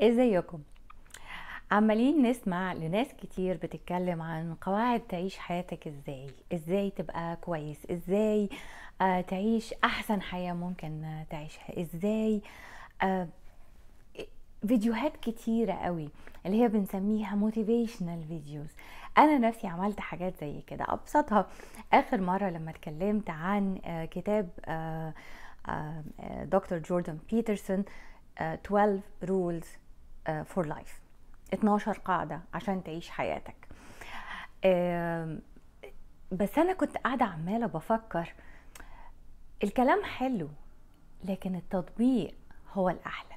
ازيكم عمالين نسمع لناس كتير بتتكلم عن قواعد تعيش حياتك ازاي ازاي تبقى كويس ازاي آه، تعيش احسن حياة ممكن تعيشها ازاي آه، فيديوهات كتيرة قوي اللي هي بنسميها موتيفيشنال فيديوز انا نفسي عملت حاجات زي كده ابسطها اخر مرة لما اتكلمت عن آه، كتاب دكتور جوردن بيترسون 12 rules فور لايف 12 قاعدة عشان تعيش حياتك بس أنا كنت قاعدة عمالة بفكر الكلام حلو لكن التطبيق هو الأحلى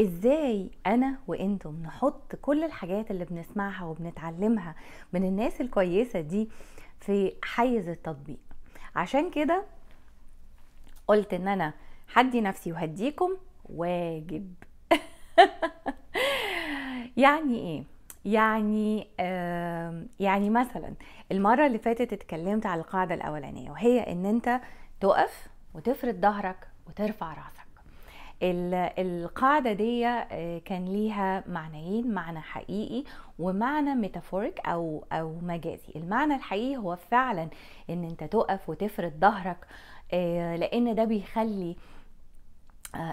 ازاي انا وانتم نحط كل الحاجات اللي بنسمعها وبنتعلمها من الناس الكويسه دي في حيز التطبيق عشان كده قلت ان انا هدي نفسي وهديكم واجب يعني ايه يعني آه يعني مثلا المره اللي فاتت اتكلمت على القاعده الاولانيه وهي ان انت تقف وتفرد ظهرك وترفع راسك القاعدة دي آه، كان ليها معنيين معنى حقيقي ومعنى ميتافوريك أو, أو مجازي المعنى الحقيقي هو فعلا ان انت تقف وتفرد ظهرك آه، لان ده بيخلي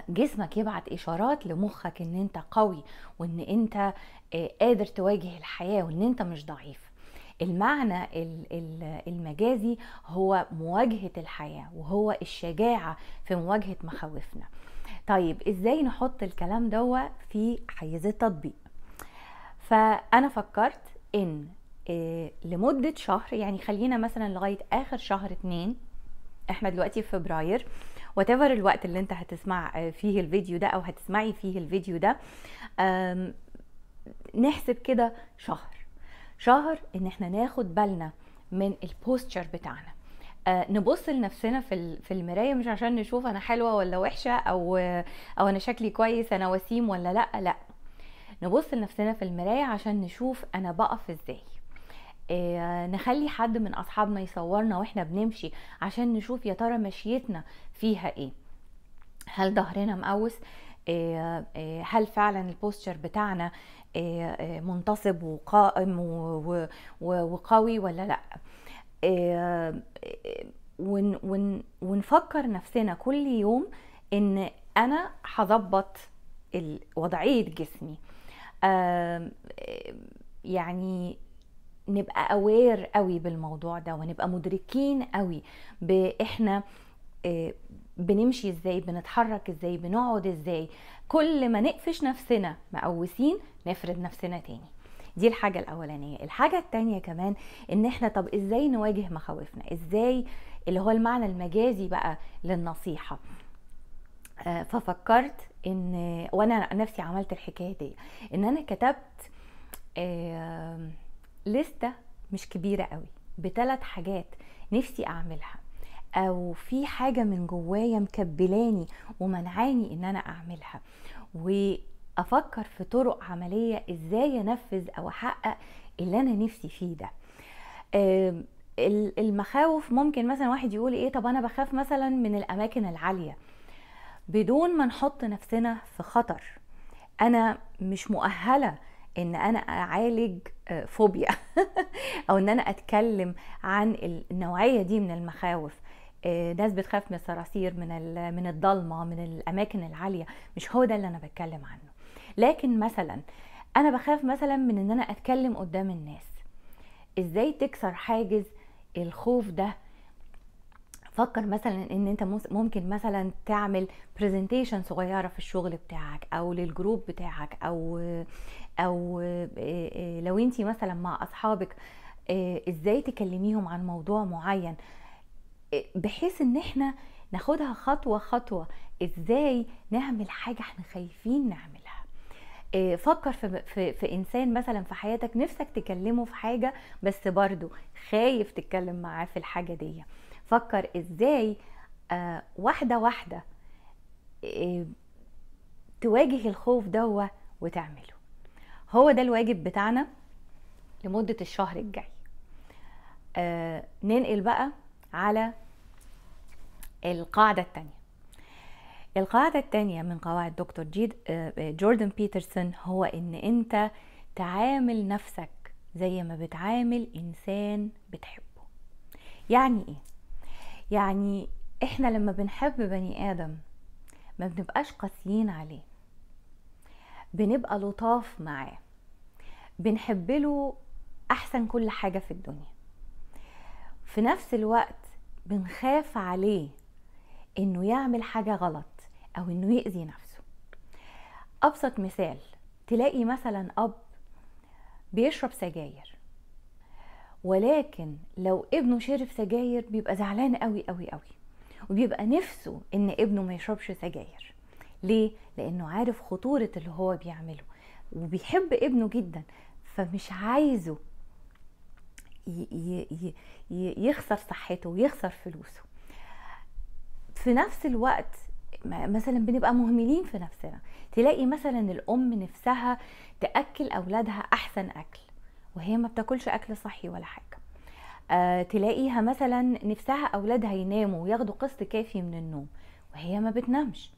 جسمك يبعت اشارات لمخك ان انت قوي وان انت آه، قادر تواجه الحياه وان انت مش ضعيف المعنى المجازي هو مواجهه الحياه وهو الشجاعه في مواجهه مخاوفنا طيب ازاي نحط الكلام ده في حيز التطبيق فانا فكرت ان آه، لمده شهر يعني خلينا مثلا لغايه اخر شهر اتنين احنا دلوقتي في فبراير whatever الوقت اللي انت هتسمع آه، فيه الفيديو ده او هتسمعي فيه الفيديو ده نحسب كده شهر شهر ان احنا ناخد بالنا من البوستشر بتاعنا أه نبص لنفسنا في في المرايه مش عشان نشوف انا حلوه ولا وحشه او او انا شكلي كويس انا وسيم ولا لا لا نبص لنفسنا في المرايه عشان نشوف انا بقف ازاي آه، نخلي حد من اصحابنا يصورنا واحنا بنمشي عشان نشوف يا ترى مشيتنا فيها ايه هل ظهرنا مقوس آه، آه، هل فعلا البوستشر بتاعنا منتصب وقائم وقوي ولا لا ونفكر نفسنا كل يوم ان انا هظبط وضعيه جسمي يعني نبقى اوير قوي بالموضوع ده ونبقى مدركين قوي باحنا آه، بنمشي ازاي بنتحرك ازاي بنقعد ازاي كل ما نقفش نفسنا مقوسين نفرد نفسنا تاني دي الحاجة الأولانية الحاجة التانية كمان إن إحنا طب إزاي نواجه مخاوفنا إزاي اللي هو المعنى المجازي بقى للنصيحة آه، ففكرت إن وأنا نفسي عملت الحكاية دي إن أنا كتبت لستة مش كبيرة قوي بثلاث حاجات نفسي أعملها أو في حاجة من جوايا مكبلاني ومنعاني إن أنا أعملها وأفكر في طرق عملية إزاي أنفذ أو أحقق اللي أنا نفسي فيه ده المخاوف ممكن مثلا واحد يقول ايه طب انا بخاف مثلا من الاماكن العاليه بدون ما نحط نفسنا في خطر انا مش مؤهله ان انا اعالج آه، فوبيا او ان انا اتكلم عن النوعيه دي من المخاوف آه، ناس بتخاف من الصراصير من من الضلمه من الاماكن العاليه مش هو ده اللي انا بتكلم عنه لكن مثلا انا بخاف مثلا من ان انا اتكلم قدام الناس ازاي تكسر حاجز الخوف ده فكر مثلا ان انت ممكن مثلا تعمل برزنتيشن صغيره في الشغل بتاعك او للجروب بتاعك او او لو انت مثلا مع اصحابك ازاي تكلميهم عن موضوع معين بحيث ان احنا ناخدها خطوه خطوه ازاي نعمل حاجه احنا خايفين نعملها فكر في, في, في انسان مثلا في حياتك نفسك تكلمه في حاجه بس برضه خايف تتكلم معاه في الحاجه دي فكر ازاي آه، واحده واحده آه، تواجه الخوف ده وتعمله هو ده الواجب بتاعنا لمدة الشهر الجاي آه، ننقل بقى على القاعدة الثانيه القاعدة الثانية من قواعد دكتور جيد جوردن بيترسون هو ان انت تعامل نفسك زي ما بتعامل انسان بتحبه يعني ايه يعني احنا لما بنحب بني ادم ما بنبقاش قاسيين عليه بنبقى لطاف معاه بنحب له احسن كل حاجه في الدنيا في نفس الوقت بنخاف عليه انه يعمل حاجه غلط او انه يأذي نفسه ابسط مثال تلاقي مثلا اب بيشرب سجاير ولكن لو ابنه شرب سجاير بيبقى زعلان قوي قوي قوي وبيبقى نفسه ان ابنه ما يشربش سجاير ليه لانه عارف خطوره اللي هو بيعمله وبيحب ابنه جدا فمش عايزه يخسر صحته ويخسر فلوسه في نفس الوقت مثلا بنبقى مهملين في نفسنا تلاقي مثلا الام نفسها تاكل اولادها احسن اكل وهي ما بتاكلش اكل صحي ولا حاجه آه تلاقيها مثلا نفسها اولادها يناموا وياخدوا قسط كافي من النوم وهي ما بتنامش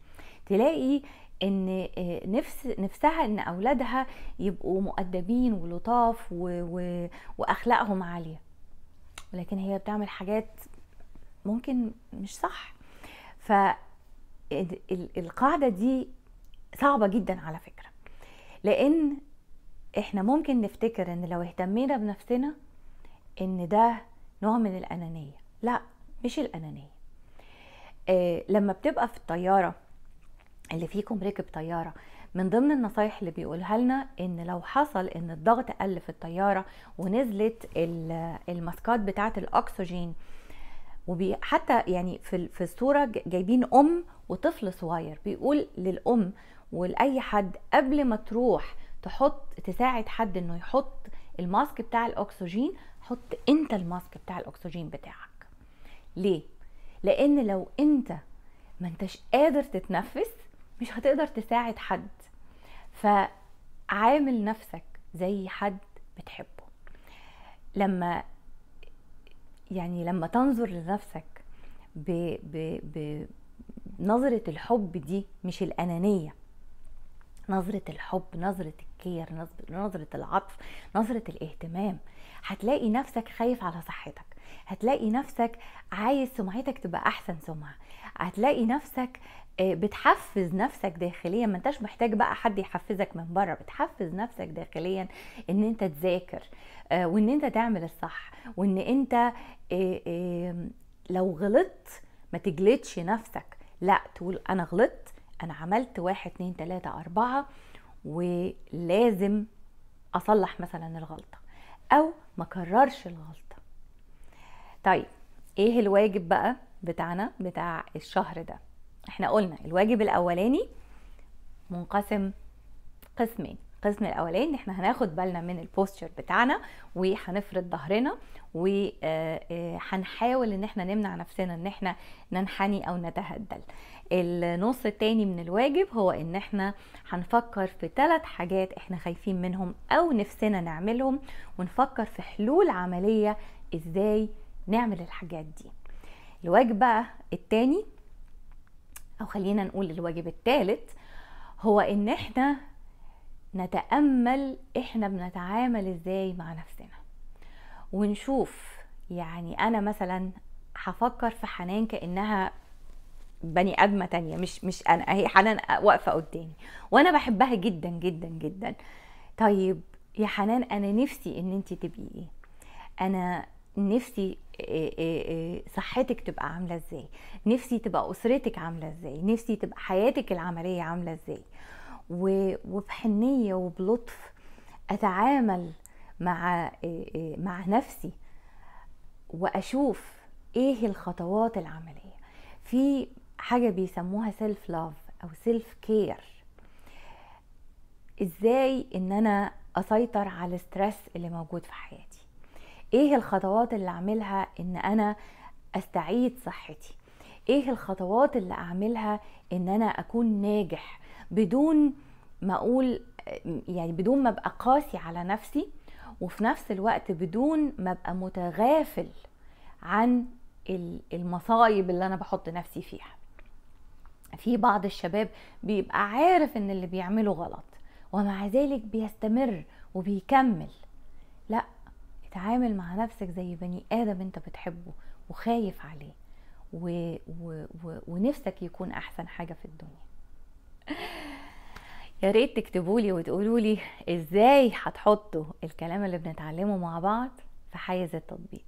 تلاقي ان آه، نفس نفسها ان اولادها يبقوا مؤدبين ولطاف و... و... واخلاقهم عاليه ولكن هي بتعمل حاجات ممكن مش صح ف القاعده دي صعبه جدا على فكره لان احنا ممكن نفتكر ان لو اهتمينا بنفسنا ان ده نوع من الانانيه لا مش الانانيه إيه لما بتبقى في الطياره اللي فيكم ركب طياره من ضمن النصايح اللي بيقولها لنا ان لو حصل ان الضغط قل في الطياره ونزلت الماسكات بتاعه الاكسجين وحتى يعني في في الصوره جايبين ام وطفل صغير بيقول للام ولاي حد قبل ما تروح تحط تساعد حد انه يحط الماسك بتاع الاكسجين حط انت الماسك بتاع الاكسجين بتاعك ليه لان لو انت ما انتش قادر تتنفس مش هتقدر تساعد حد فعامل نفسك زي حد بتحبه لما يعني لما تنظر لنفسك ب... ب... بنظرة الحب دي مش الأنانية نظرة الحب نظرة الكير نظرة العطف نظرة الاهتمام هتلاقي نفسك خايف على صحتك هتلاقي نفسك عايز سمعتك تبقى احسن سمعة هتلاقي نفسك آه، بتحفز نفسك داخليا ما انتش محتاج بقى حد يحفزك من بره بتحفز نفسك داخليا ان انت تذاكر آه، وان انت تعمل الصح وان انت آه، لو غلطت ما تجلدش نفسك لا تقول انا غلطت انا عملت واحد اتنين تلاته اربعه ولازم اصلح مثلا الغلطه او ما كررش الغلطه طيب ايه الواجب بقى بتاعنا بتاع الشهر ده احنا قلنا الواجب الاولاني منقسم قسمين القسم الاولاني احنا هناخد بالنا من البوستشر بتاعنا وهنفرد ظهرنا وهنحاول آه، آه، ان احنا نمنع نفسنا ان احنا ننحني او نتهدل النص التاني من الواجب هو ان احنا هنفكر في ثلاث حاجات احنا خايفين منهم او نفسنا نعملهم ونفكر في حلول عملية ازاي نعمل الحاجات دي الواجب بقى التاني او خلينا نقول الواجب التالت هو ان احنا نتامل احنا بنتعامل ازاي مع نفسنا ونشوف يعني انا مثلا هفكر في حنان كانها بني ادمه تانية مش مش انا هي حنان واقفه قدامي وانا بحبها جدا جدا جدا طيب يا حنان انا نفسي ان انت تبقي ايه انا نفسي صحتك تبقى عامله ازاي نفسي تبقى اسرتك عامله ازاي نفسي تبقى حياتك العمليه عامله ازاي وبحنيه وبلطف اتعامل مع آه، آه، مع نفسي واشوف ايه الخطوات العمليه في حاجه بيسموها سيلف لاف او سيلف كير ازاي ان انا اسيطر على الستريس اللي موجود في حياتي ايه الخطوات اللي اعملها ان انا استعيد صحتي ايه الخطوات اللي اعملها ان انا اكون ناجح بدون ما اقول يعني بدون ما ابقى قاسي على نفسي وفي نفس الوقت بدون ما ابقى متغافل عن المصايب اللي انا بحط نفسي فيها في بعض الشباب بيبقى عارف ان اللي بيعمله غلط ومع ذلك بيستمر وبيكمل لا اتعامل مع نفسك زي بني ادم انت بتحبه وخايف عليه و... و... و... ونفسك يكون احسن حاجه في الدنيا يا ريت تكتبوا لي وتقولوا لي ازاي هتحطوا الكلام اللي بنتعلمه مع بعض في حيز التطبيق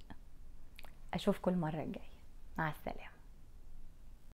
اشوفكم المره الجايه مع السلامه